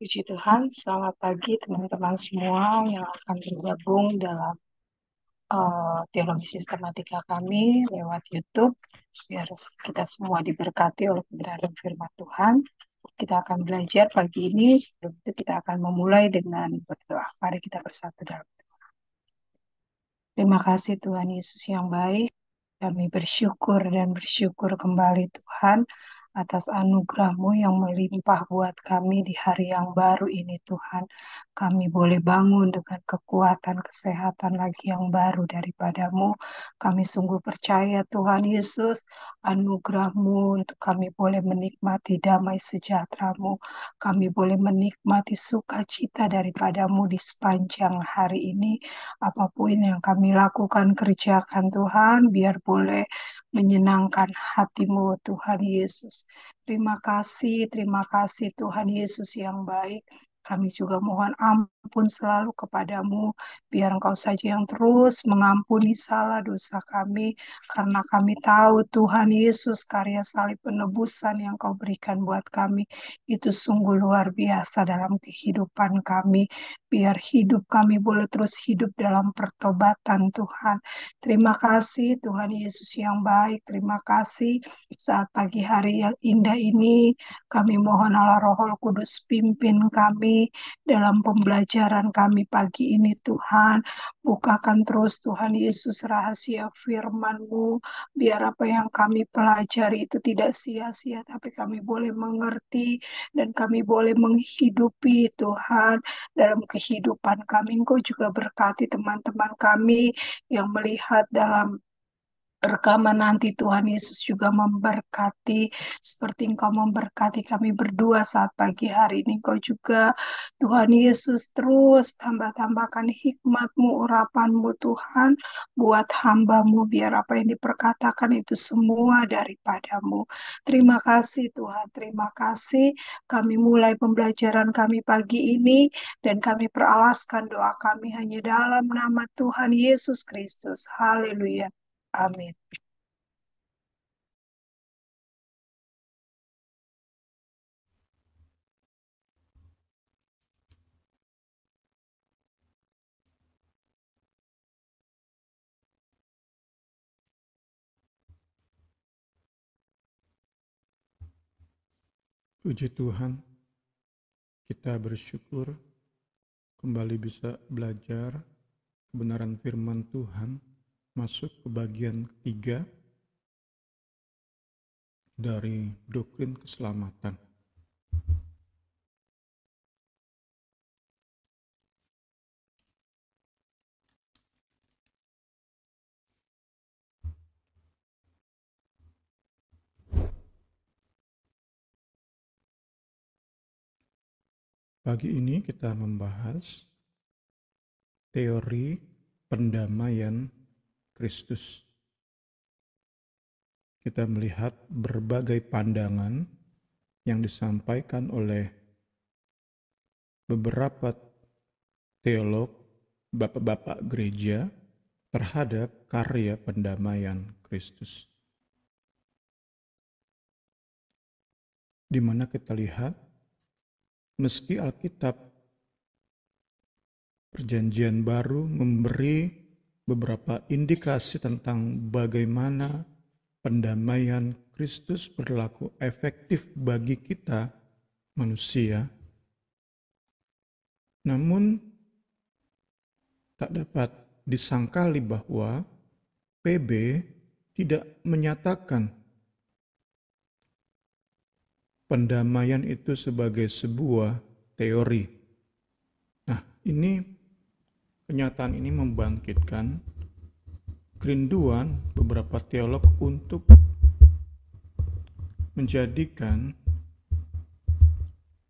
Puji Tuhan, selamat pagi teman-teman semua yang akan bergabung dalam uh, teologi sistematika kami lewat YouTube. Biar kita semua diberkati oleh kebenaran firman Tuhan. Kita akan belajar pagi ini, sebelum itu kita akan memulai dengan berdoa. Mari kita bersatu dalam doa. Terima kasih Tuhan Yesus yang baik. Kami bersyukur dan bersyukur kembali Tuhan atas anugerahMu yang melimpah buat kami di hari yang baru ini Tuhan. Kami boleh bangun dengan kekuatan kesehatan lagi yang baru daripadamu. Kami sungguh percaya Tuhan Yesus anugerahMu untuk kami boleh menikmati damai sejahtera Kami boleh menikmati sukacita daripadamu di sepanjang hari ini. Apapun yang kami lakukan kerjakan Tuhan biar boleh menyenangkan hatimu Tuhan Yesus. Terima kasih, terima kasih Tuhan Yesus yang baik. Kami juga mohon ampun pun selalu kepadamu. Biar engkau saja yang terus mengampuni salah dosa kami, karena kami tahu Tuhan Yesus karya salib penebusan yang kau berikan buat kami, itu sungguh luar biasa dalam kehidupan kami. Biar hidup kami boleh terus hidup dalam pertobatan Tuhan. Terima kasih Tuhan Yesus yang baik, terima kasih saat pagi hari yang indah ini, kami mohon Allah Roh Kudus pimpin kami dalam pembelajaran pelajaran kami pagi ini Tuhan. Bukakan terus Tuhan Yesus rahasia firman-Mu. Biar apa yang kami pelajari itu tidak sia-sia tapi kami boleh mengerti dan kami boleh menghidupi Tuhan dalam kehidupan kami. Engkau juga berkati teman-teman kami yang melihat dalam rekaman nanti Tuhan Yesus juga memberkati seperti Engkau memberkati kami berdua saat pagi hari ini. Engkau juga Tuhan Yesus terus tambah-tambahkan hikmatmu, urapanmu Tuhan buat hambamu biar apa yang diperkatakan itu semua daripadamu. Terima kasih Tuhan, terima kasih kami mulai pembelajaran kami pagi ini dan kami peralaskan doa kami hanya dalam nama Tuhan Yesus Kristus. Haleluya. Amin. Puji Tuhan, kita bersyukur kembali bisa belajar kebenaran firman Tuhan masuk ke bagian ketiga dari doktrin keselamatan. Pagi ini kita membahas teori pendamaian Kristus. Kita melihat berbagai pandangan yang disampaikan oleh beberapa teolog, bapak-bapak gereja terhadap karya pendamaian Kristus. Di mana kita lihat, meski Alkitab Perjanjian Baru memberi beberapa indikasi tentang bagaimana pendamaian Kristus berlaku efektif bagi kita manusia. Namun tak dapat disangkali bahwa PB tidak menyatakan pendamaian itu sebagai sebuah teori. Nah, ini Pernyataan ini membangkitkan kerinduan beberapa teolog untuk menjadikan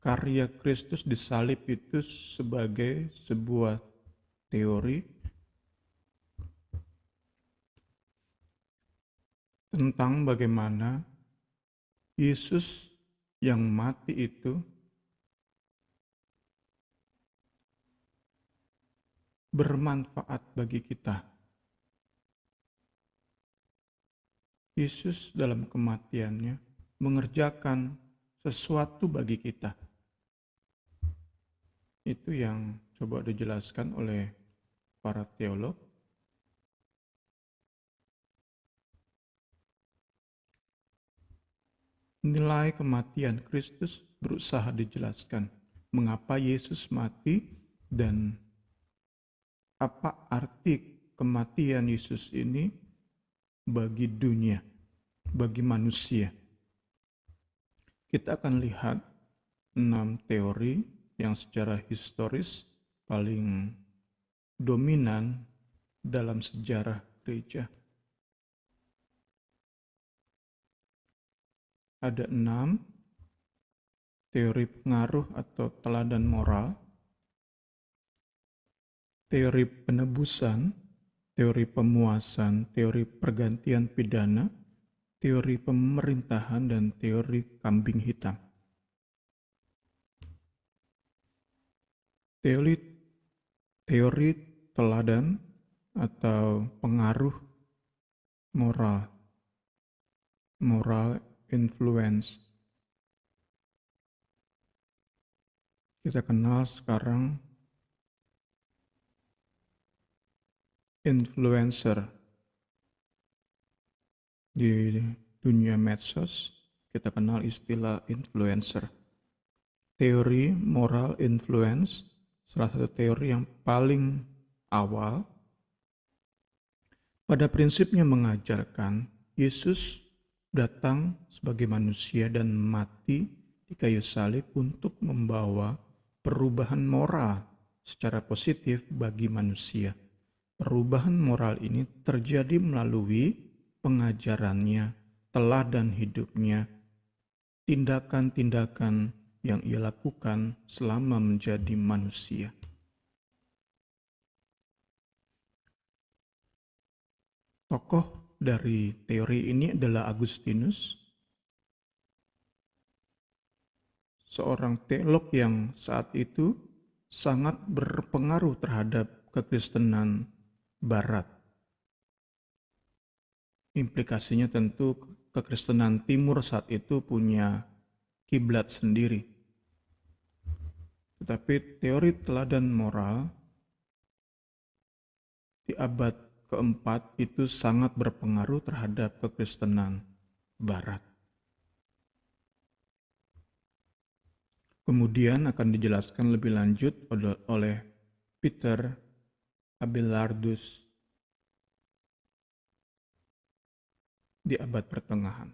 karya Kristus di salib itu sebagai sebuah teori tentang bagaimana Yesus yang mati itu bermanfaat bagi kita. Yesus dalam kematiannya mengerjakan sesuatu bagi kita. Itu yang coba dijelaskan oleh para teolog. Nilai kematian Kristus berusaha dijelaskan mengapa Yesus mati dan apa arti kematian Yesus ini bagi dunia, bagi manusia. Kita akan lihat enam teori yang secara historis paling dominan dalam sejarah gereja. Ada enam teori pengaruh atau teladan moral teori penebusan, teori pemuasan, teori pergantian pidana, teori pemerintahan, dan teori kambing hitam. Teori, teori teladan atau pengaruh moral, moral influence. Kita kenal sekarang influencer di dunia medsos kita kenal istilah influencer. Teori moral influence salah satu teori yang paling awal pada prinsipnya mengajarkan Yesus datang sebagai manusia dan mati di kayu salib untuk membawa perubahan moral secara positif bagi manusia. Perubahan moral ini terjadi melalui pengajarannya, teladan hidupnya, tindakan-tindakan yang ia lakukan selama menjadi manusia. Tokoh dari teori ini adalah Agustinus, seorang teolog yang saat itu sangat berpengaruh terhadap kekristenan Barat. Implikasinya tentu kekristenan Timur saat itu punya kiblat sendiri. Tetapi teori teladan moral di abad keempat itu sangat berpengaruh terhadap kekristenan Barat. Kemudian akan dijelaskan lebih lanjut oleh Peter Abelardus di abad pertengahan.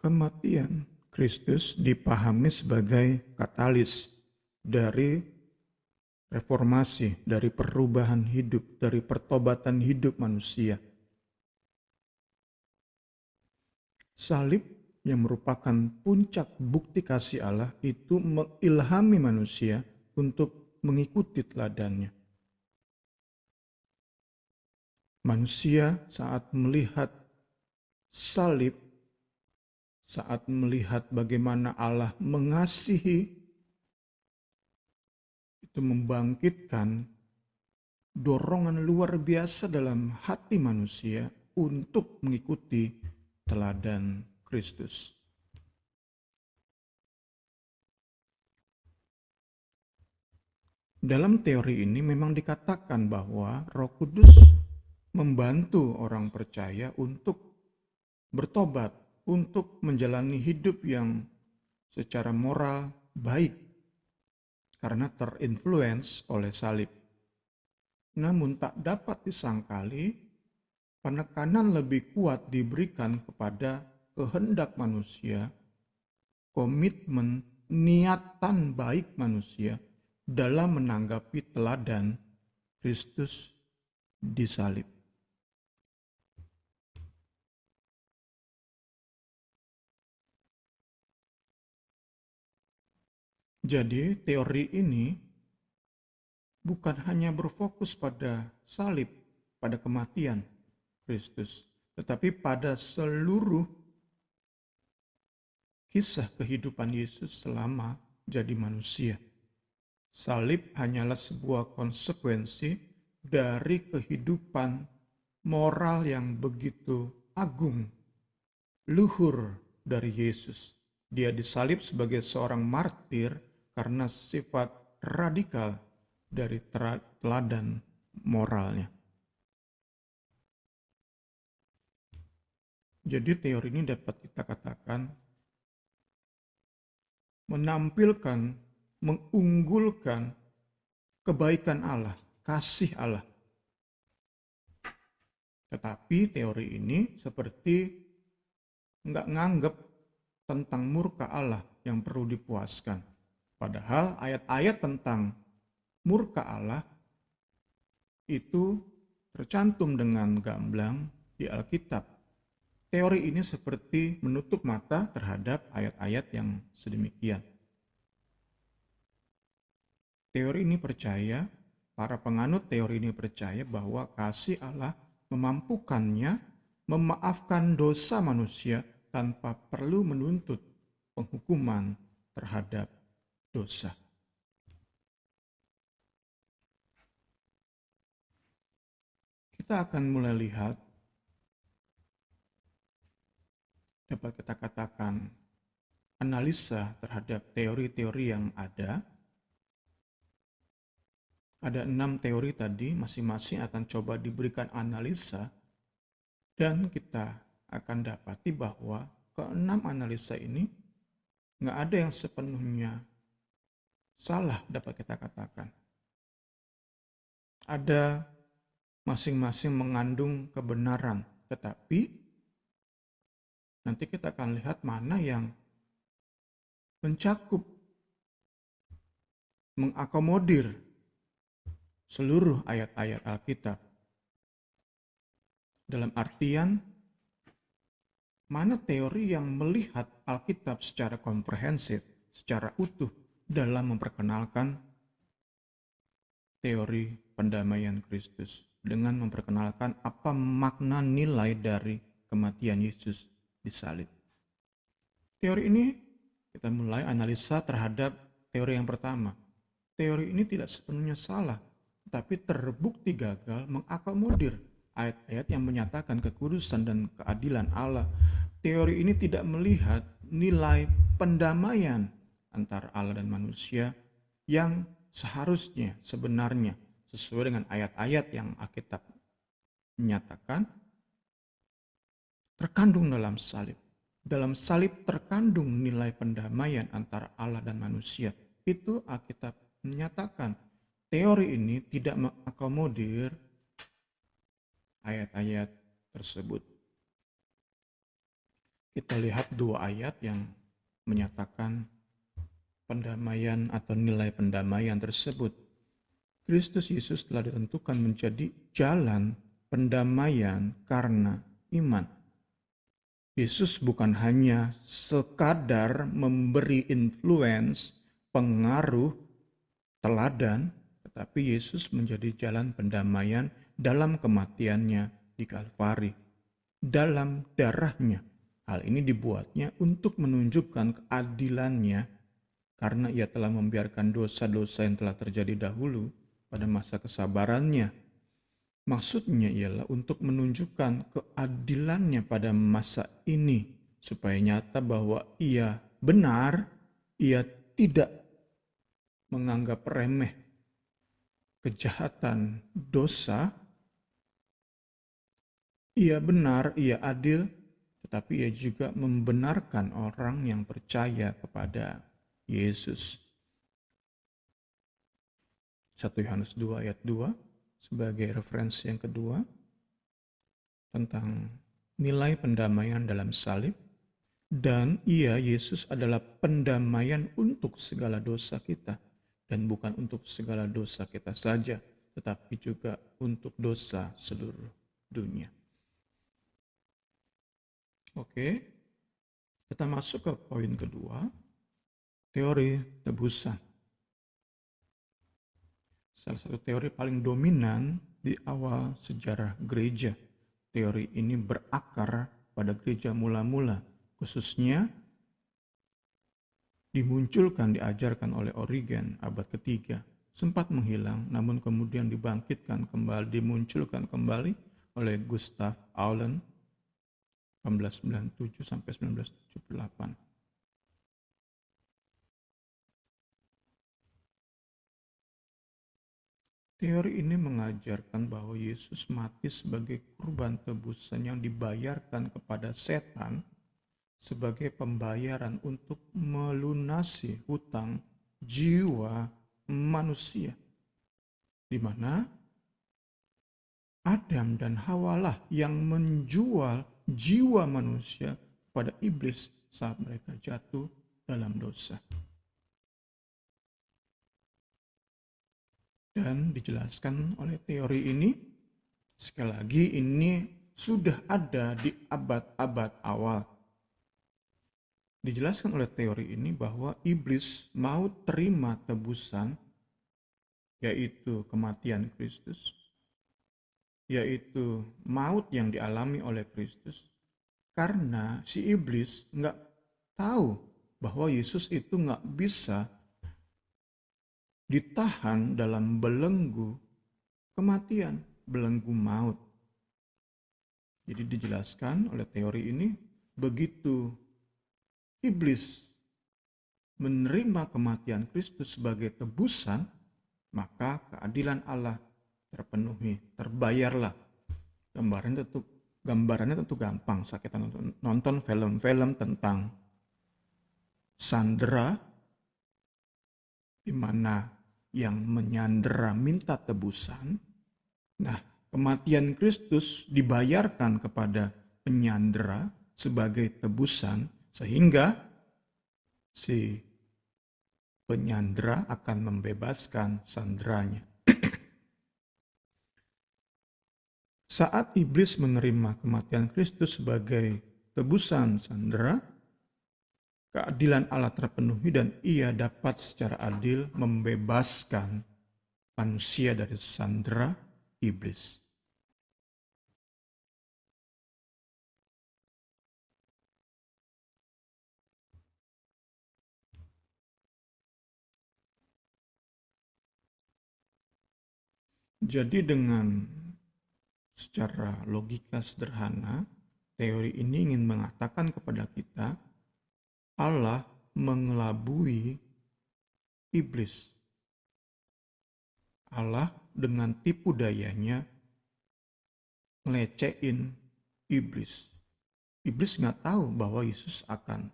Kematian Kristus dipahami sebagai katalis dari reformasi, dari perubahan hidup, dari pertobatan hidup manusia. Salib yang merupakan puncak bukti kasih Allah itu mengilhami manusia untuk mengikuti teladannya. Manusia saat melihat salib, saat melihat bagaimana Allah mengasihi, itu membangkitkan dorongan luar biasa dalam hati manusia untuk mengikuti teladan Kristus. Dalam teori ini memang dikatakan bahwa Roh Kudus membantu orang percaya untuk bertobat, untuk menjalani hidup yang secara moral baik karena terinfluence oleh salib. Namun tak dapat disangkali penekanan lebih kuat diberikan kepada kehendak manusia, komitmen, niatan baik manusia dalam menanggapi teladan Kristus disalib. Jadi, teori ini bukan hanya berfokus pada salib, pada kematian Kristus, tetapi pada seluruh kisah kehidupan Yesus selama jadi manusia. Salib hanyalah sebuah konsekuensi dari kehidupan moral yang begitu agung, luhur dari Yesus. Dia disalib sebagai seorang martir karena sifat radikal dari teladan moralnya. Jadi teori ini dapat kita katakan menampilkan, mengunggulkan kebaikan Allah, kasih Allah. Tetapi teori ini seperti nggak nganggep tentang murka Allah yang perlu dipuaskan. Padahal ayat-ayat tentang murka Allah itu tercantum dengan gamblang di Alkitab teori ini seperti menutup mata terhadap ayat-ayat yang sedemikian. Teori ini percaya, para penganut teori ini percaya bahwa kasih Allah memampukannya memaafkan dosa manusia tanpa perlu menuntut penghukuman terhadap dosa. Kita akan mulai lihat dapat kita katakan analisa terhadap teori-teori yang ada. Ada enam teori tadi, masing-masing akan coba diberikan analisa, dan kita akan dapati bahwa keenam analisa ini nggak ada yang sepenuhnya salah dapat kita katakan. Ada masing-masing mengandung kebenaran, tetapi Nanti kita akan lihat mana yang mencakup, mengakomodir seluruh ayat-ayat Alkitab. Dalam artian, mana teori yang melihat Alkitab secara komprehensif, secara utuh dalam memperkenalkan teori pendamaian Kristus dengan memperkenalkan apa makna nilai dari kematian Yesus disalib. Teori ini kita mulai analisa terhadap teori yang pertama. Teori ini tidak sepenuhnya salah, tapi terbukti gagal mengakomodir ayat-ayat yang menyatakan kekudusan dan keadilan Allah. Teori ini tidak melihat nilai pendamaian antara Allah dan manusia yang seharusnya sebenarnya sesuai dengan ayat-ayat yang Alkitab menyatakan terkandung dalam salib. Dalam salib terkandung nilai pendamaian antara Allah dan manusia. Itu Alkitab menyatakan teori ini tidak mengakomodir ayat-ayat tersebut. Kita lihat dua ayat yang menyatakan pendamaian atau nilai pendamaian tersebut. Kristus Yesus telah ditentukan menjadi jalan pendamaian karena iman. Yesus bukan hanya sekadar memberi influence, pengaruh, teladan, tetapi Yesus menjadi jalan pendamaian dalam kematiannya di Kalvari, dalam darahnya. Hal ini dibuatnya untuk menunjukkan keadilannya karena ia telah membiarkan dosa-dosa yang telah terjadi dahulu pada masa kesabarannya Maksudnya ialah untuk menunjukkan keadilannya pada masa ini, supaya nyata bahwa ia benar, ia tidak menganggap remeh kejahatan dosa. Ia benar, ia adil, tetapi ia juga membenarkan orang yang percaya kepada Yesus. 1 Yohanes 2 ayat 2 sebagai referensi yang kedua tentang nilai pendamaian dalam salib dan ia Yesus adalah pendamaian untuk segala dosa kita dan bukan untuk segala dosa kita saja tetapi juga untuk dosa seluruh dunia. Oke. Kita masuk ke poin kedua, teori tebusan salah satu teori paling dominan di awal sejarah gereja. Teori ini berakar pada gereja mula-mula, khususnya dimunculkan diajarkan oleh Origen abad ketiga sempat menghilang namun kemudian dibangkitkan kembali dimunculkan kembali oleh Gustav Aulen 1897 sampai 1978 Teori ini mengajarkan bahwa Yesus mati sebagai kurban tebusan yang dibayarkan kepada setan sebagai pembayaran untuk melunasi hutang jiwa manusia. Di mana Adam dan Hawa lah yang menjual jiwa manusia pada iblis saat mereka jatuh dalam dosa. dan dijelaskan oleh teori ini. Sekali lagi ini sudah ada di abad-abad awal. Dijelaskan oleh teori ini bahwa iblis mau terima tebusan yaitu kematian Kristus, yaitu maut yang dialami oleh Kristus, karena si iblis nggak tahu bahwa Yesus itu nggak bisa ditahan dalam belenggu kematian, belenggu maut. Jadi dijelaskan oleh teori ini, begitu iblis menerima kematian Kristus sebagai tebusan, maka keadilan Allah terpenuhi, terbayarlah. Gambarannya tentu gambarannya tentu gampang, sakit nonton, nonton film-film tentang Sandra di mana yang menyandera minta tebusan. Nah, kematian Kristus dibayarkan kepada penyandera sebagai tebusan sehingga si penyandera akan membebaskan sandranya. Saat iblis menerima kematian Kristus sebagai tebusan sandera, keadilan Allah terpenuhi dan ia dapat secara adil membebaskan manusia dari sandera iblis. Jadi dengan secara logika sederhana, teori ini ingin mengatakan kepada kita Allah mengelabui iblis. Allah dengan tipu dayanya ngelecehin iblis. Iblis nggak tahu bahwa Yesus akan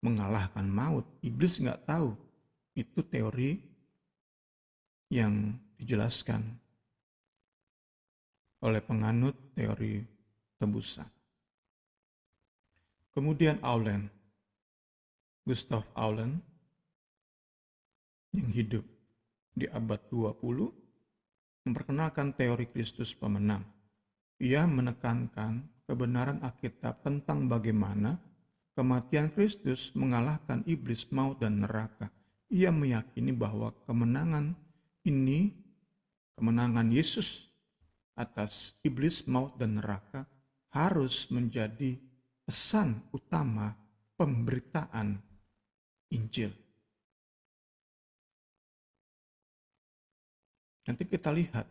mengalahkan maut. Iblis nggak tahu. Itu teori yang dijelaskan oleh penganut teori tebusan. Kemudian Aulen Gustav Aulen yang hidup di abad 20 memperkenalkan teori Kristus pemenang. Ia menekankan kebenaran Alkitab tentang bagaimana kematian Kristus mengalahkan iblis, maut, dan neraka. Ia meyakini bahwa kemenangan ini, kemenangan Yesus atas iblis, maut, dan neraka harus menjadi pesan utama pemberitaan Injil. Nanti kita lihat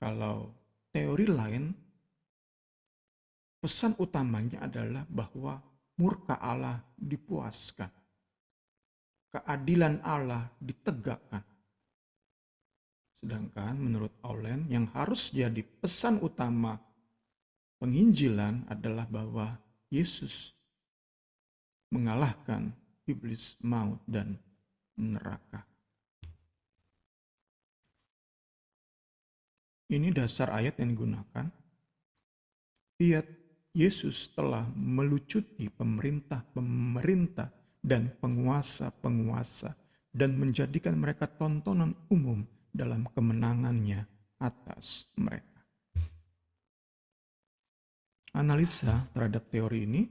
kalau teori lain pesan utamanya adalah bahwa murka Allah dipuaskan. Keadilan Allah ditegakkan. Sedangkan menurut Aulen yang harus jadi pesan utama penginjilan adalah bahwa Yesus mengalahkan iblis, maut, dan neraka. Ini dasar ayat yang digunakan. Lihat, Yesus telah melucuti pemerintah-pemerintah dan penguasa-penguasa dan menjadikan mereka tontonan umum dalam kemenangannya atas mereka. Analisa terhadap teori ini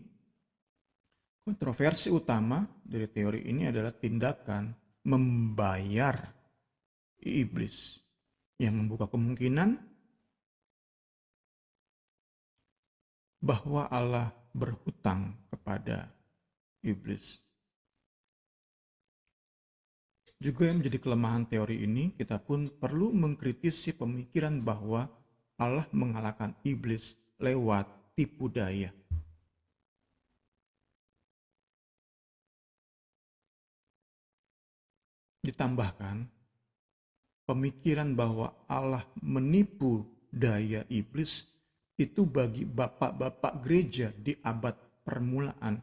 Kontroversi utama dari teori ini adalah tindakan membayar iblis yang membuka kemungkinan bahwa Allah berhutang kepada iblis. Juga yang menjadi kelemahan teori ini, kita pun perlu mengkritisi pemikiran bahwa Allah mengalahkan iblis lewat tipu daya ditambahkan pemikiran bahwa Allah menipu daya iblis itu bagi bapak-bapak gereja di abad permulaan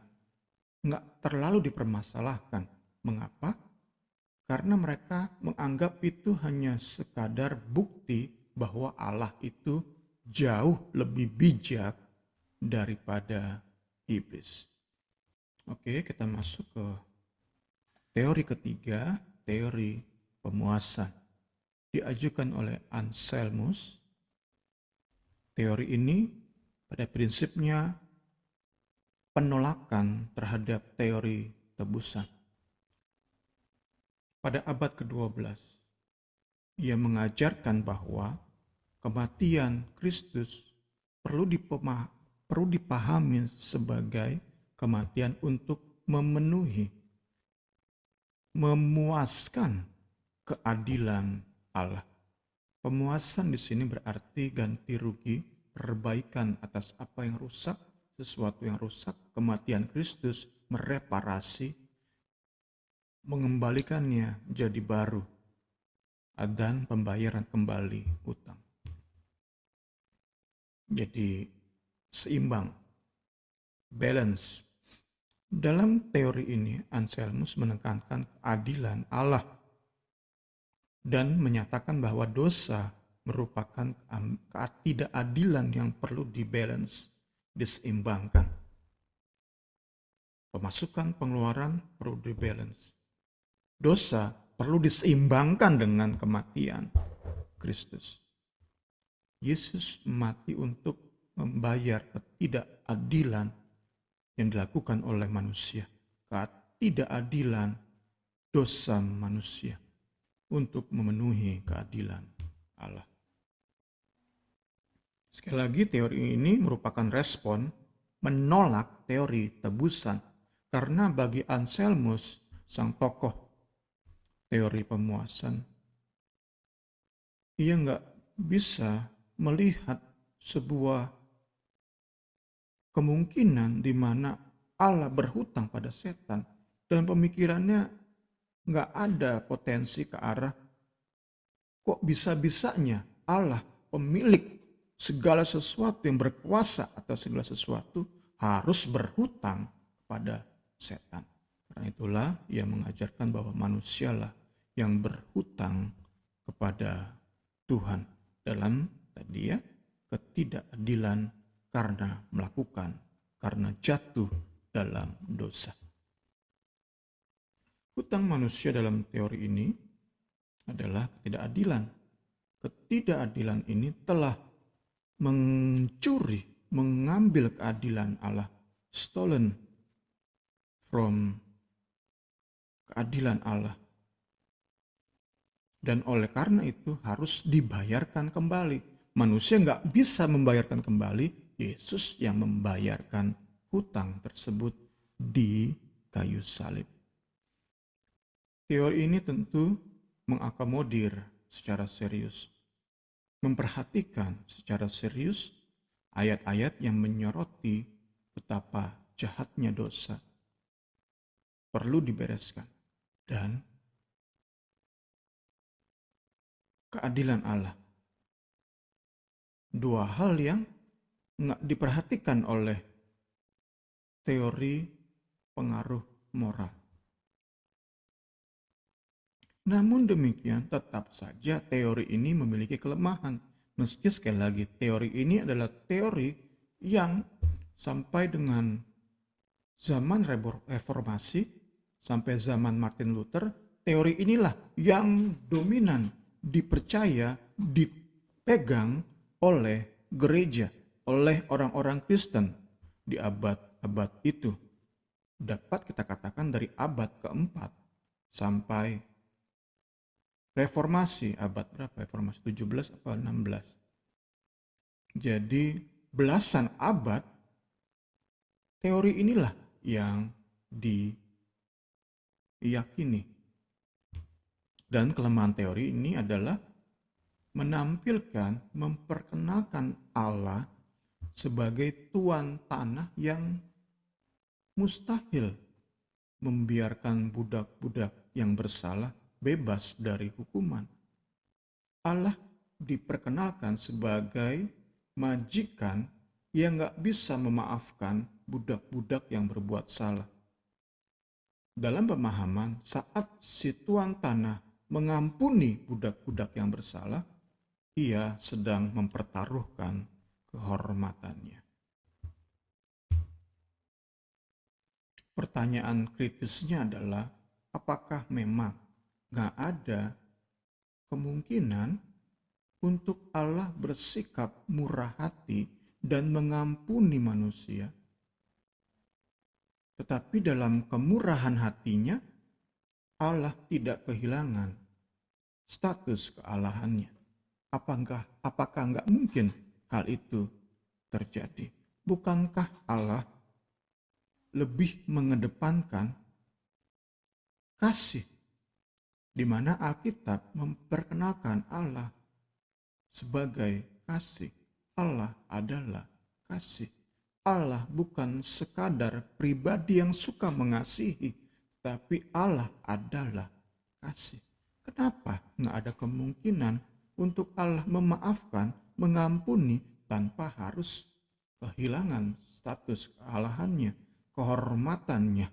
nggak terlalu dipermasalahkan. Mengapa? Karena mereka menganggap itu hanya sekadar bukti bahwa Allah itu jauh lebih bijak daripada iblis. Oke, kita masuk ke teori ketiga, teori pemuasan diajukan oleh Anselmus. Teori ini pada prinsipnya penolakan terhadap teori tebusan. Pada abad ke-12, ia mengajarkan bahwa kematian Kristus perlu, perlu dipahami sebagai kematian untuk memenuhi memuaskan keadilan Allah. Pemuasan di sini berarti ganti rugi, perbaikan atas apa yang rusak, sesuatu yang rusak, kematian Kristus mereparasi, mengembalikannya jadi baru, dan pembayaran kembali utang. Jadi seimbang, balance dalam teori ini, Anselmus menekankan keadilan Allah dan menyatakan bahwa dosa merupakan ketidakadilan yang perlu dibalance, diseimbangkan. Pemasukan pengeluaran perlu dibalance. Dosa perlu diseimbangkan dengan kematian Kristus. Yesus mati untuk membayar ketidakadilan yang dilakukan oleh manusia, tidak adilan dosa manusia untuk memenuhi keadilan Allah. Sekali lagi teori ini merupakan respon menolak teori tebusan karena bagi Anselmus sang tokoh teori pemuasan ia nggak bisa melihat sebuah kemungkinan di mana Allah berhutang pada setan dalam pemikirannya nggak ada potensi ke arah kok bisa-bisanya Allah pemilik segala sesuatu yang berkuasa atas segala sesuatu harus berhutang kepada setan. Karena itulah ia mengajarkan bahwa manusialah yang berhutang kepada Tuhan dalam tadi ya ketidakadilan karena melakukan, karena jatuh dalam dosa. Hutang manusia dalam teori ini adalah ketidakadilan. Ketidakadilan ini telah mencuri, mengambil keadilan Allah, stolen from keadilan Allah. Dan oleh karena itu harus dibayarkan kembali. Manusia nggak bisa membayarkan kembali Yesus yang membayarkan hutang tersebut di kayu salib. Teori ini tentu mengakomodir secara serius, memperhatikan secara serius ayat-ayat yang menyoroti betapa jahatnya dosa perlu dibereskan dan keadilan Allah. Dua hal yang nggak diperhatikan oleh teori pengaruh moral. Namun demikian, tetap saja teori ini memiliki kelemahan. Meski sekali lagi, teori ini adalah teori yang sampai dengan zaman reformasi, sampai zaman Martin Luther, teori inilah yang dominan dipercaya, dipegang oleh gereja oleh orang-orang Kristen di abad-abad itu. Dapat kita katakan dari abad keempat sampai reformasi abad berapa? Ya? Reformasi 17 apa 16. Jadi belasan abad teori inilah yang diyakini. Dan kelemahan teori ini adalah menampilkan, memperkenalkan Allah sebagai tuan tanah yang mustahil membiarkan budak-budak yang bersalah bebas dari hukuman. Allah diperkenalkan sebagai majikan yang gak bisa memaafkan budak-budak yang berbuat salah. Dalam pemahaman, saat si tuan tanah mengampuni budak-budak yang bersalah, ia sedang mempertaruhkan kehormatannya. Pertanyaan kritisnya adalah, apakah memang nggak ada kemungkinan untuk Allah bersikap murah hati dan mengampuni manusia? Tetapi dalam kemurahan hatinya, Allah tidak kehilangan status kealahannya. Apakah apakah nggak mungkin hal itu terjadi. Bukankah Allah lebih mengedepankan kasih di mana Alkitab memperkenalkan Allah sebagai kasih. Allah adalah kasih. Allah bukan sekadar pribadi yang suka mengasihi, tapi Allah adalah kasih. Kenapa nggak ada kemungkinan untuk Allah memaafkan mengampuni tanpa harus kehilangan status kealahannya, kehormatannya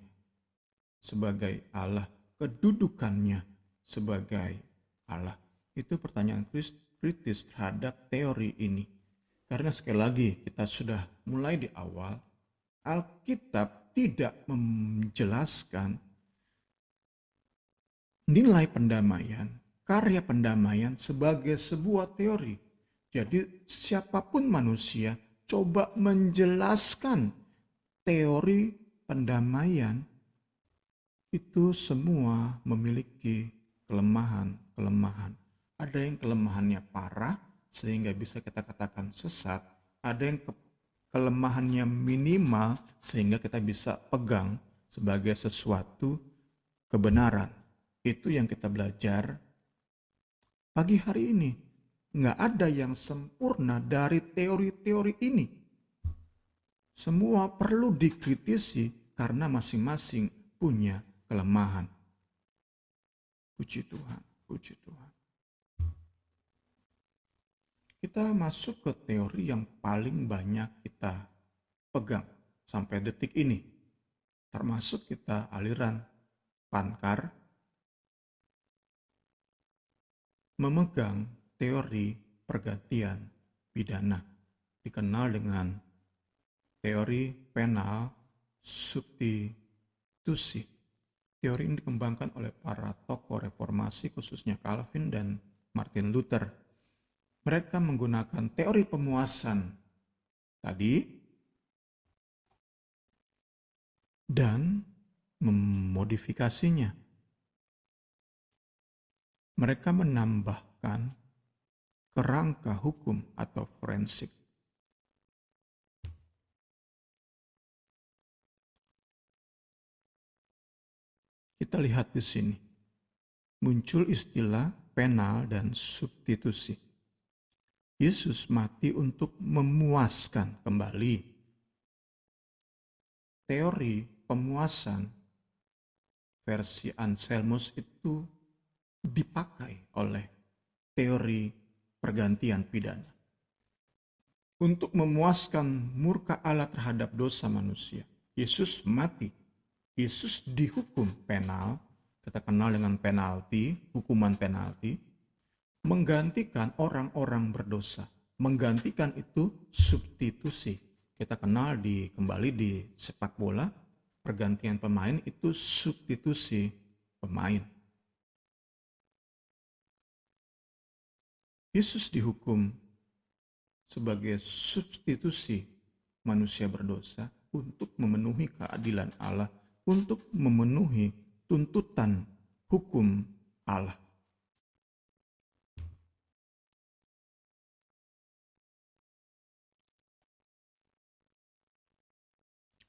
sebagai Allah, kedudukannya sebagai Allah. Itu pertanyaan kritis terhadap teori ini. Karena sekali lagi kita sudah mulai di awal, Alkitab tidak menjelaskan nilai pendamaian, karya pendamaian sebagai sebuah teori jadi siapapun manusia coba menjelaskan teori pendamaian itu semua memiliki kelemahan-kelemahan. Ada yang kelemahannya parah sehingga bisa kita katakan sesat, ada yang ke kelemahannya minimal sehingga kita bisa pegang sebagai sesuatu kebenaran. Itu yang kita belajar pagi hari ini nggak ada yang sempurna dari teori-teori ini. Semua perlu dikritisi karena masing-masing punya kelemahan. Puji Tuhan, puji Tuhan. Kita masuk ke teori yang paling banyak kita pegang sampai detik ini. Termasuk kita aliran pankar memegang teori pergantian pidana, dikenal dengan teori penal substitusi. Teori ini dikembangkan oleh para tokoh reformasi khususnya Calvin dan Martin Luther. Mereka menggunakan teori pemuasan tadi dan memodifikasinya. Mereka menambahkan kerangka hukum atau forensik. Kita lihat di sini, muncul istilah penal dan substitusi. Yesus mati untuk memuaskan kembali. Teori pemuasan versi Anselmus itu dipakai oleh teori pergantian pidana. Untuk memuaskan murka Allah terhadap dosa manusia, Yesus mati. Yesus dihukum penal, kita kenal dengan penalti, hukuman penalti, menggantikan orang-orang berdosa, menggantikan itu substitusi. Kita kenal di kembali di sepak bola, pergantian pemain itu substitusi pemain Yesus dihukum sebagai substitusi manusia berdosa untuk memenuhi keadilan Allah, untuk memenuhi tuntutan hukum Allah.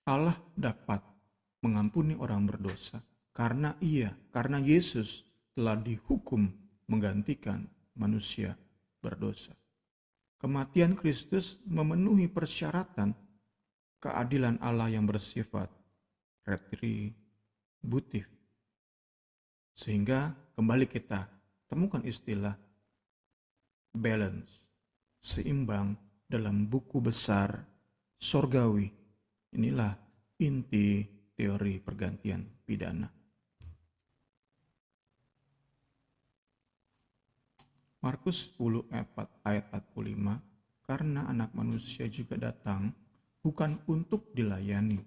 Allah dapat mengampuni orang berdosa karena ia, karena Yesus telah dihukum menggantikan manusia berdosa. Kematian Kristus memenuhi persyaratan keadilan Allah yang bersifat retributif. Sehingga kembali kita temukan istilah balance, seimbang dalam buku besar sorgawi. Inilah inti teori pergantian pidana. Markus 10 ayat 45, karena anak manusia juga datang bukan untuk dilayani,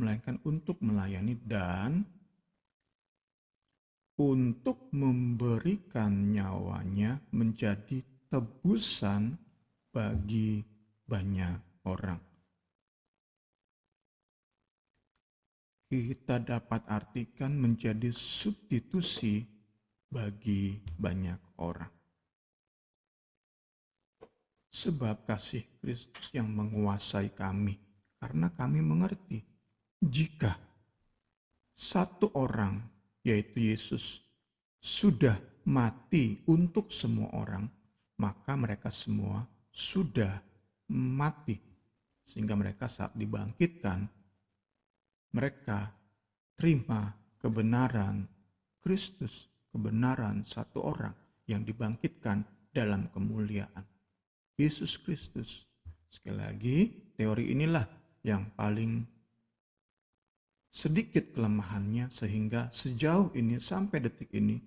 melainkan untuk melayani dan untuk memberikan nyawanya menjadi tebusan bagi banyak orang. Kita dapat artikan menjadi substitusi bagi banyak orang sebab kasih Kristus yang menguasai kami, karena kami mengerti jika satu orang, yaitu Yesus, sudah mati untuk semua orang, maka mereka semua sudah mati, sehingga mereka saat dibangkitkan, mereka terima kebenaran Kristus, kebenaran satu orang yang dibangkitkan dalam kemuliaan. Yesus Kristus. Sekali lagi, teori inilah yang paling sedikit kelemahannya sehingga sejauh ini sampai detik ini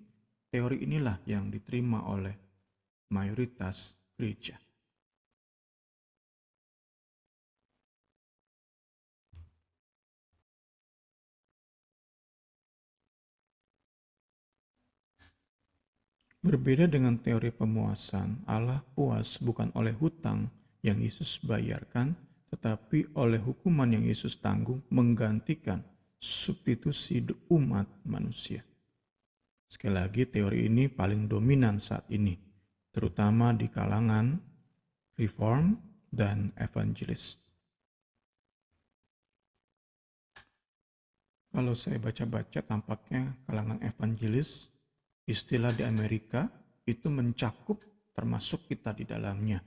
teori inilah yang diterima oleh mayoritas gereja. Berbeda dengan teori pemuasan, Allah puas bukan oleh hutang yang Yesus bayarkan, tetapi oleh hukuman yang Yesus tanggung menggantikan substitusi umat manusia. Sekali lagi teori ini paling dominan saat ini, terutama di kalangan reform dan evangelis. Kalau saya baca-baca tampaknya kalangan evangelis Istilah di Amerika itu mencakup termasuk kita di dalamnya.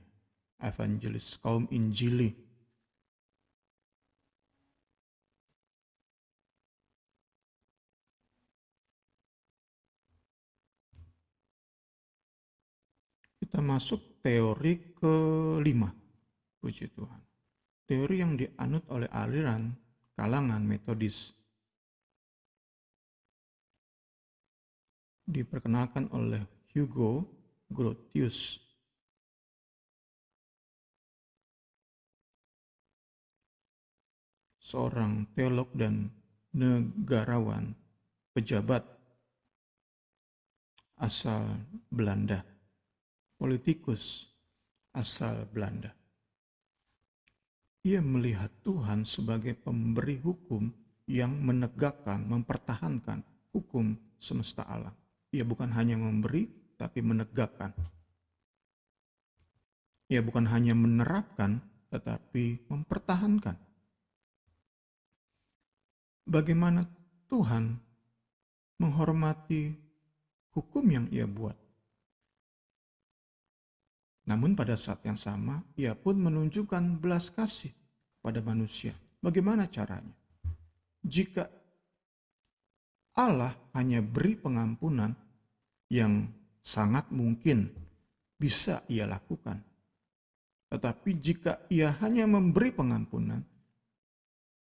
Evangelis kaum Injili. Kita masuk teori kelima. Puji Tuhan. Teori yang dianut oleh aliran kalangan metodis diperkenalkan oleh Hugo Grotius. Seorang teolog dan negarawan pejabat asal Belanda, politikus asal Belanda. Ia melihat Tuhan sebagai pemberi hukum yang menegakkan, mempertahankan hukum semesta alam. Ia bukan hanya memberi, tapi menegakkan. Ia bukan hanya menerapkan, tetapi mempertahankan. Bagaimana Tuhan menghormati hukum yang ia buat? Namun pada saat yang sama, ia pun menunjukkan belas kasih kepada manusia. Bagaimana caranya? Jika Allah hanya beri pengampunan yang sangat mungkin bisa ia lakukan. Tetapi jika ia hanya memberi pengampunan,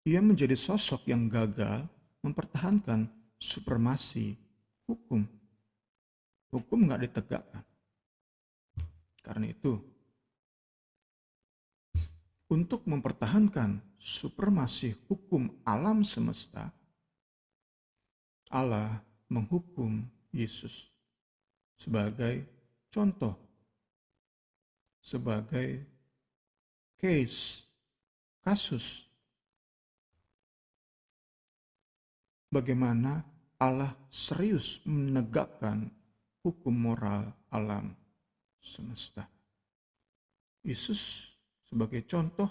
ia menjadi sosok yang gagal mempertahankan supremasi hukum. Hukum nggak ditegakkan. Karena itu, untuk mempertahankan supremasi hukum alam semesta, Allah menghukum Yesus sebagai contoh, sebagai case, kasus. Bagaimana Allah serius menegakkan hukum moral alam semesta. Yesus sebagai contoh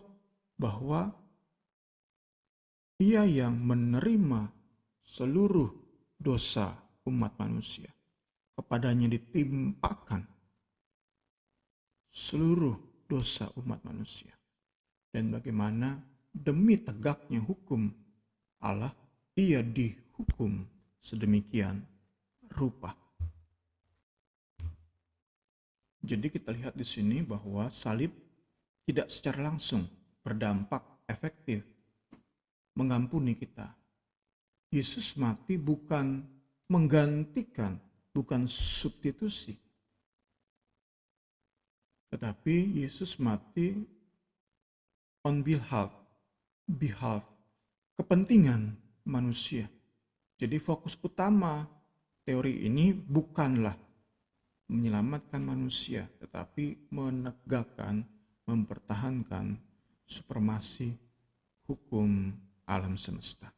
bahwa ia yang menerima seluruh dosa umat manusia. Kepadanya ditimpakan seluruh dosa umat manusia. Dan bagaimana demi tegaknya hukum Allah, ia dihukum sedemikian rupa. Jadi kita lihat di sini bahwa salib tidak secara langsung berdampak efektif mengampuni kita. Yesus mati bukan menggantikan, bukan substitusi. Tetapi Yesus mati on behalf, behalf, kepentingan manusia. Jadi fokus utama teori ini bukanlah menyelamatkan manusia, tetapi menegakkan, mempertahankan supremasi hukum alam semesta.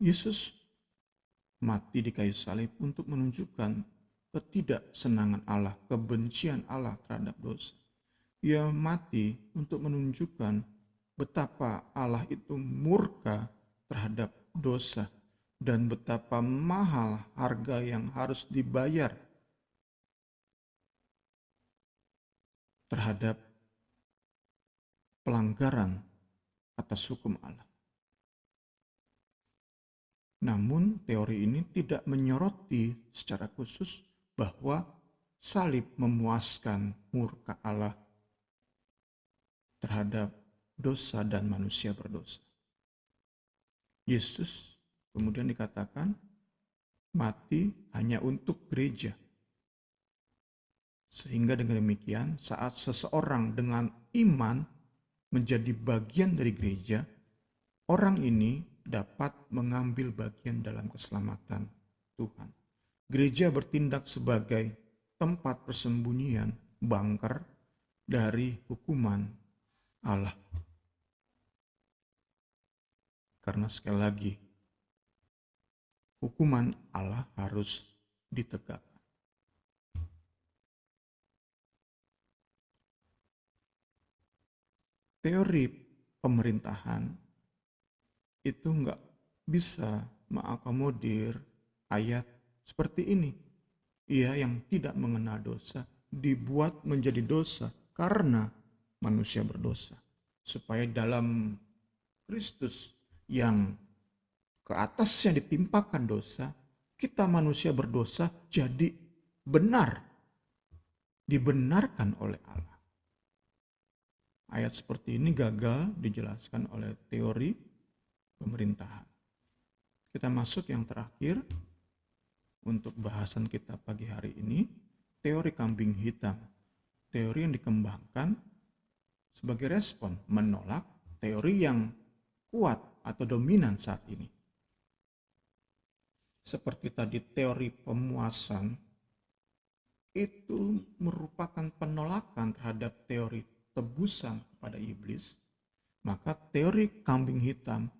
Yesus mati di kayu salib untuk menunjukkan ketidaksenangan Allah, kebencian Allah terhadap dosa. Ia mati untuk menunjukkan betapa Allah itu murka terhadap dosa dan betapa mahal harga yang harus dibayar terhadap pelanggaran atas hukum Allah. Namun teori ini tidak menyoroti secara khusus bahwa salib memuaskan murka Allah terhadap dosa dan manusia berdosa. Yesus kemudian dikatakan mati hanya untuk gereja. Sehingga dengan demikian saat seseorang dengan iman menjadi bagian dari gereja, orang ini dapat mengambil bagian dalam keselamatan Tuhan. Gereja bertindak sebagai tempat persembunyian bangker dari hukuman Allah. Karena sekali lagi, hukuman Allah harus ditegakkan. Teori pemerintahan itu nggak bisa mengakomodir ayat seperti ini. Ia yang tidak mengenal dosa dibuat menjadi dosa karena manusia berdosa. Supaya dalam Kristus yang ke atas yang ditimpakan dosa, kita manusia berdosa jadi benar. Dibenarkan oleh Allah. Ayat seperti ini gagal dijelaskan oleh teori pemerintahan. Kita masuk yang terakhir untuk bahasan kita pagi hari ini, teori kambing hitam. Teori yang dikembangkan sebagai respon menolak teori yang kuat atau dominan saat ini. Seperti tadi teori pemuasan itu merupakan penolakan terhadap teori tebusan kepada iblis, maka teori kambing hitam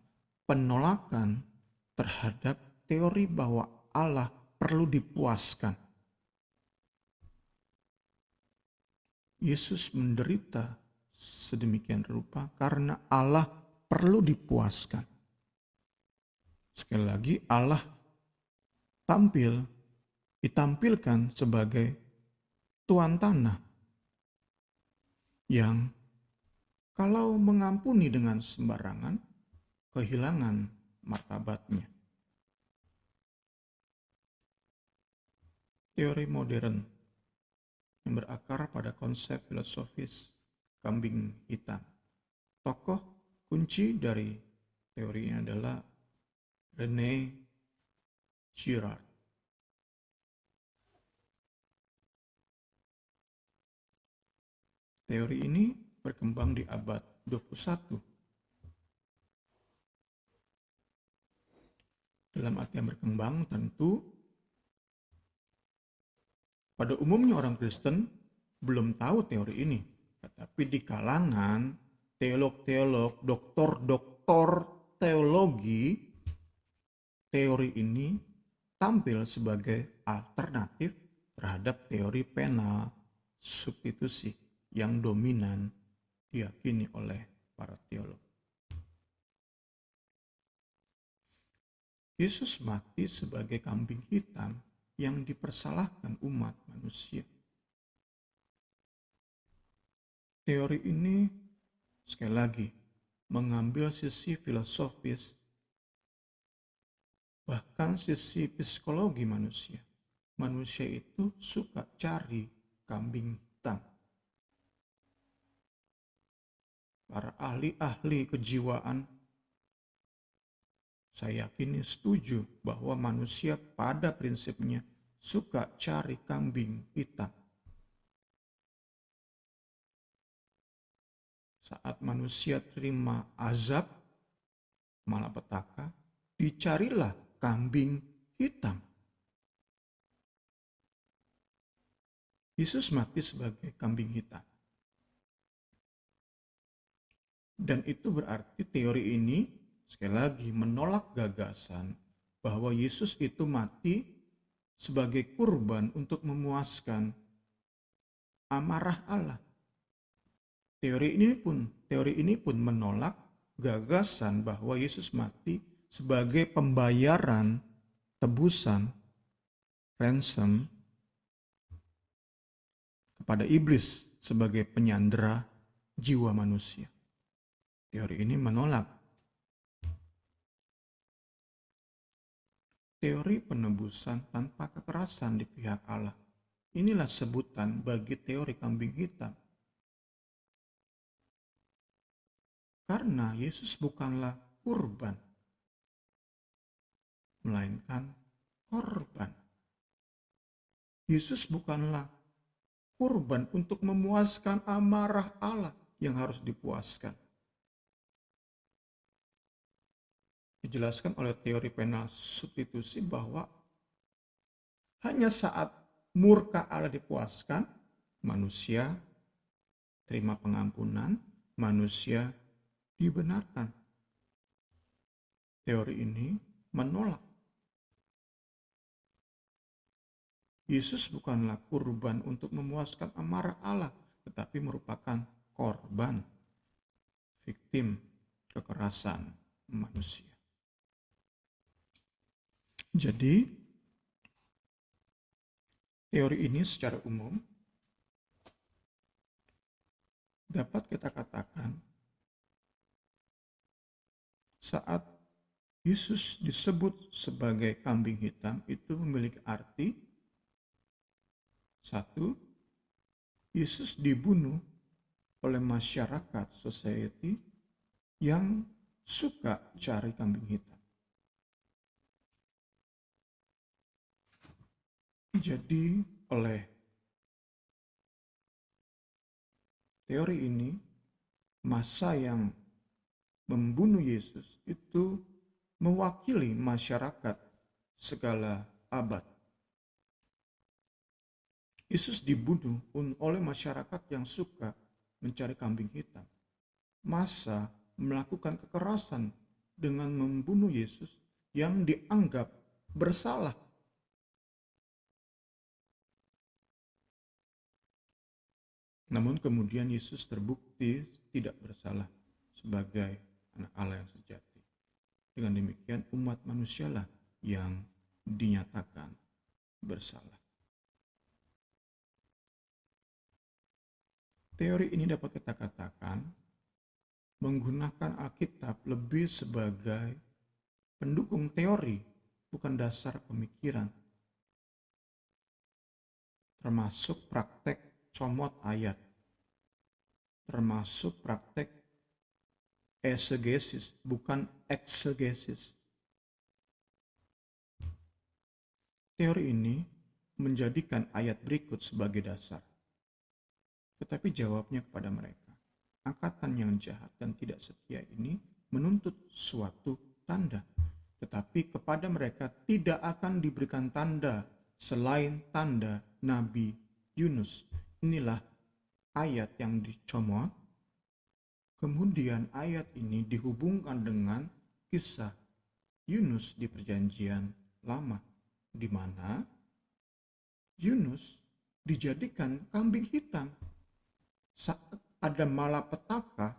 penolakan terhadap teori bahwa Allah perlu dipuaskan. Yesus menderita sedemikian rupa karena Allah perlu dipuaskan. Sekali lagi Allah tampil ditampilkan sebagai tuan tanah yang kalau mengampuni dengan sembarangan kehilangan martabatnya. Teori modern yang berakar pada konsep filosofis kambing hitam. Tokoh kunci dari teorinya adalah René Girard. Teori ini berkembang di abad 21 Dalam artian berkembang tentu pada umumnya orang Kristen belum tahu teori ini. Tetapi di kalangan teolog-teolog, doktor-doktor teologi, teori ini tampil sebagai alternatif terhadap teori penal substitusi yang dominan diyakini oleh para teolog. Yesus mati sebagai kambing hitam yang dipersalahkan umat manusia. Teori ini, sekali lagi, mengambil sisi filosofis, bahkan sisi psikologi manusia. Manusia itu suka cari kambing hitam. Para ahli-ahli kejiwaan saya yakin setuju bahwa manusia pada prinsipnya suka cari kambing hitam. Saat manusia terima azab malapetaka, dicarilah kambing hitam. Yesus mati sebagai kambing hitam. Dan itu berarti teori ini Sekali lagi, menolak gagasan bahwa Yesus itu mati sebagai kurban untuk memuaskan amarah Allah. Teori ini pun, teori ini pun menolak gagasan bahwa Yesus mati sebagai pembayaran tebusan ransom kepada iblis sebagai penyandera jiwa manusia. Teori ini menolak teori penebusan tanpa kekerasan di pihak Allah. Inilah sebutan bagi teori kambing hitam. Karena Yesus bukanlah kurban, melainkan korban. Yesus bukanlah kurban untuk memuaskan amarah Allah yang harus dipuaskan, dijelaskan oleh teori penal substitusi bahwa hanya saat murka Allah dipuaskan, manusia terima pengampunan, manusia dibenarkan. Teori ini menolak. Yesus bukanlah kurban untuk memuaskan amarah Allah, tetapi merupakan korban, victim kekerasan manusia. Jadi, teori ini secara umum dapat kita katakan saat Yesus disebut sebagai kambing hitam itu memiliki arti satu, Yesus dibunuh oleh masyarakat society yang suka cari kambing hitam. Jadi oleh teori ini masa yang membunuh Yesus itu mewakili masyarakat segala abad. Yesus dibunuh oleh masyarakat yang suka mencari kambing hitam. Masa melakukan kekerasan dengan membunuh Yesus yang dianggap bersalah Namun kemudian Yesus terbukti tidak bersalah sebagai anak Allah yang sejati. Dengan demikian umat manusialah yang dinyatakan bersalah. Teori ini dapat kita katakan menggunakan Alkitab lebih sebagai pendukung teori, bukan dasar pemikiran. Termasuk praktek comot ayat, termasuk praktek esegesis, bukan eksegesis. Teori ini menjadikan ayat berikut sebagai dasar. Tetapi jawabnya kepada mereka, angkatan yang jahat dan tidak setia ini menuntut suatu tanda, tetapi kepada mereka tidak akan diberikan tanda selain tanda Nabi Yunus Inilah ayat yang dicomot. Kemudian ayat ini dihubungkan dengan kisah Yunus di perjanjian lama, di mana Yunus dijadikan kambing hitam saat ada malapetaka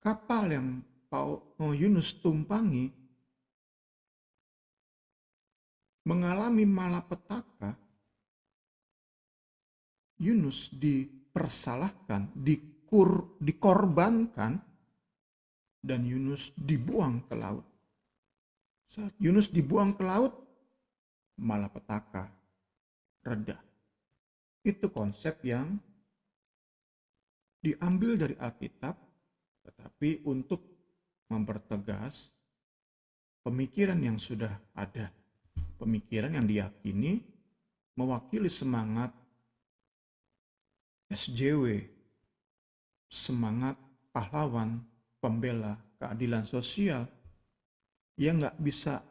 kapal yang oh, Yunus tumpangi mengalami malapetaka Yunus dipersalahkan, dikur, dikorbankan, dan Yunus dibuang ke laut. Saat Yunus dibuang ke laut, malapetaka reda. Itu konsep yang diambil dari Alkitab, tetapi untuk mempertegas pemikiran yang sudah ada, pemikiran yang diyakini mewakili semangat SJW, semangat pahlawan pembela keadilan sosial, ia nggak bisa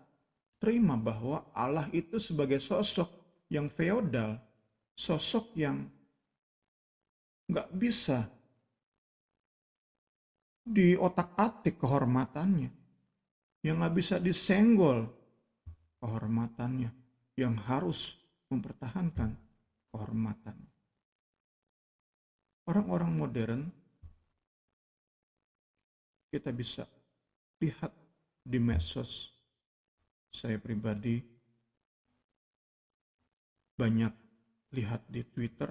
terima bahwa Allah itu sebagai sosok yang feodal, sosok yang nggak bisa di otak-atik kehormatannya, yang nggak bisa disenggol kehormatannya, yang harus mempertahankan kehormatannya orang-orang modern kita bisa lihat di medsos saya pribadi banyak lihat di Twitter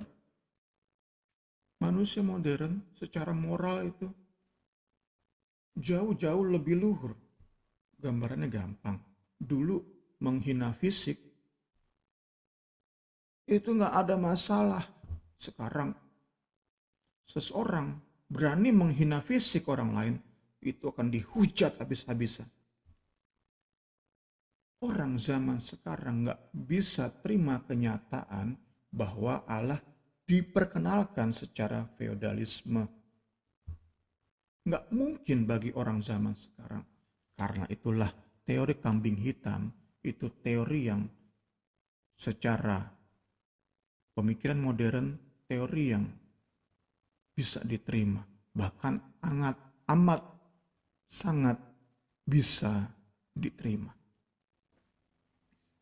manusia modern secara moral itu jauh-jauh lebih luhur gambarannya gampang dulu menghina fisik itu nggak ada masalah sekarang seseorang berani menghina fisik orang lain, itu akan dihujat habis-habisan. Orang zaman sekarang nggak bisa terima kenyataan bahwa Allah diperkenalkan secara feodalisme. Nggak mungkin bagi orang zaman sekarang. Karena itulah teori kambing hitam itu teori yang secara pemikiran modern, teori yang bisa diterima, bahkan sangat amat sangat bisa diterima.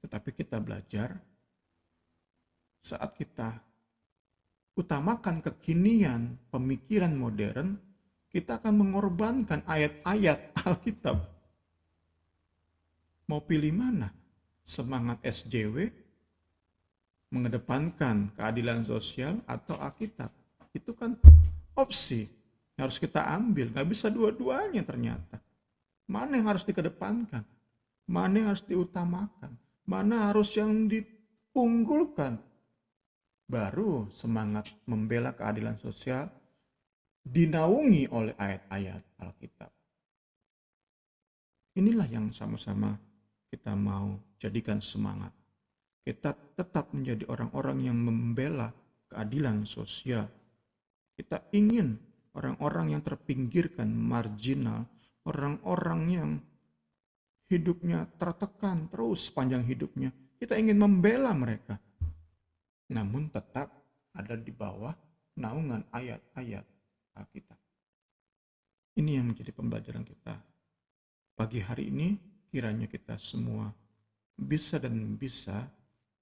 Tetapi kita belajar saat kita utamakan kekinian pemikiran modern, kita akan mengorbankan ayat-ayat Alkitab. Mau pilih mana? Semangat SJW mengedepankan keadilan sosial atau Alkitab? Itu kan opsi yang harus kita ambil. Gak bisa dua-duanya ternyata. Mana yang harus dikedepankan? Mana yang harus diutamakan? Mana harus yang diunggulkan? Baru semangat membela keadilan sosial dinaungi oleh ayat-ayat Alkitab. Inilah yang sama-sama kita mau jadikan semangat. Kita tetap menjadi orang-orang yang membela keadilan sosial, kita ingin orang-orang yang terpinggirkan, marginal, orang-orang yang hidupnya tertekan terus panjang hidupnya. Kita ingin membela mereka. Namun tetap ada di bawah naungan ayat-ayat Alkitab. Ini yang menjadi pembelajaran kita. Pagi hari ini kiranya kita semua bisa dan bisa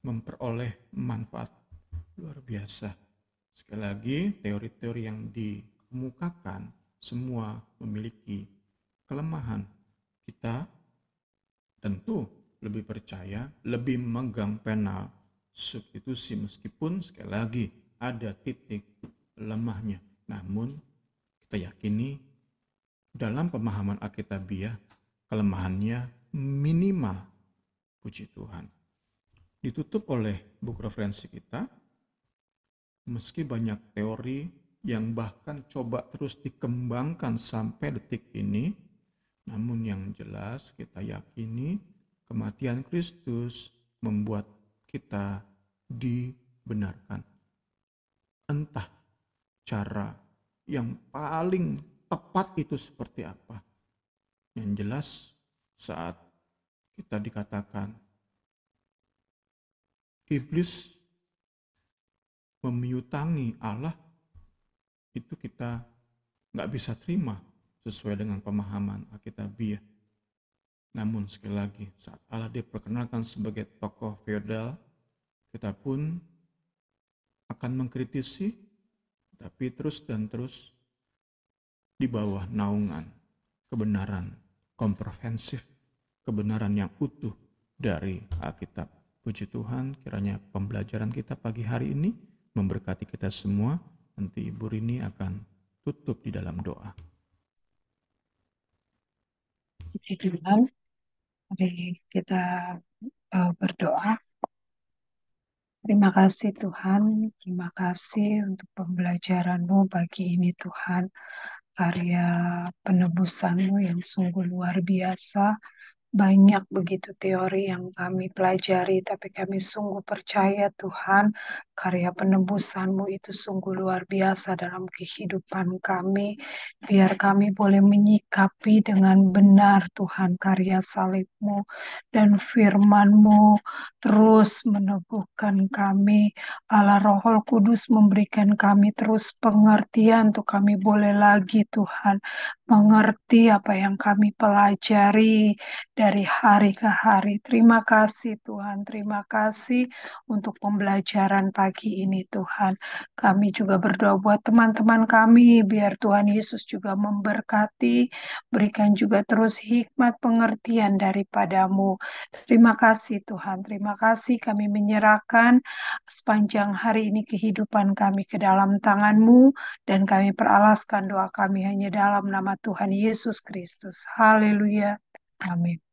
memperoleh manfaat luar biasa Sekali lagi, teori-teori yang dikemukakan semua memiliki kelemahan. Kita tentu lebih percaya, lebih menggang penal substitusi meskipun sekali lagi ada titik lemahnya. Namun kita yakini dalam pemahaman Alkitabiah kelemahannya minimal. Puji Tuhan. Ditutup oleh buku referensi kita meski banyak teori yang bahkan coba terus dikembangkan sampai detik ini, namun yang jelas kita yakini kematian Kristus membuat kita dibenarkan. Entah cara yang paling tepat itu seperti apa. Yang jelas saat kita dikatakan iblis memiutangi Allah itu kita nggak bisa terima sesuai dengan pemahaman Alkitabiah. Namun sekali lagi saat Allah diperkenalkan sebagai tokoh feodal, kita pun akan mengkritisi tapi terus dan terus di bawah naungan kebenaran komprehensif, kebenaran yang utuh dari Alkitab. Puji Tuhan, kiranya pembelajaran kita pagi hari ini memberkati kita semua. Nanti Ibu Rini akan tutup di dalam doa. Puji Tuhan, mari kita eh, berdoa. Terima kasih Tuhan, terima kasih untuk pembelajaranmu pagi ini Tuhan. Karya penebusanmu yang sungguh luar biasa banyak begitu teori yang kami pelajari, tapi kami sungguh percaya Tuhan, karya penebusanmu itu sungguh luar biasa dalam kehidupan kami. Biar kami boleh menyikapi dengan benar Tuhan karya salibmu dan firmanmu terus meneguhkan kami. Allah roh Kudus memberikan kami terus pengertian untuk kami boleh lagi Tuhan mengerti apa yang kami pelajari dan dari hari ke hari. Terima kasih Tuhan, terima kasih untuk pembelajaran pagi ini Tuhan. Kami juga berdoa buat teman-teman kami, biar Tuhan Yesus juga memberkati, berikan juga terus hikmat pengertian daripadamu. Terima kasih Tuhan, terima kasih kami menyerahkan sepanjang hari ini kehidupan kami ke dalam tanganmu, dan kami peralaskan doa kami hanya dalam nama Tuhan Yesus Kristus. Haleluya. Amin.